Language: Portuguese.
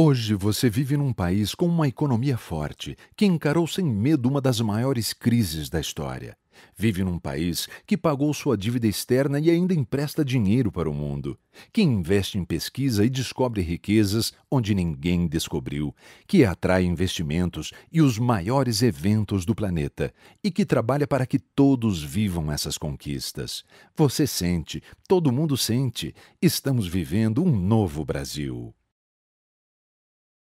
Hoje você vive num país com uma economia forte, que encarou sem medo uma das maiores crises da história. Vive num país que pagou sua dívida externa e ainda empresta dinheiro para o mundo, que investe em pesquisa e descobre riquezas onde ninguém descobriu, que atrai investimentos e os maiores eventos do planeta e que trabalha para que todos vivam essas conquistas. Você sente, todo mundo sente, estamos vivendo um novo Brasil.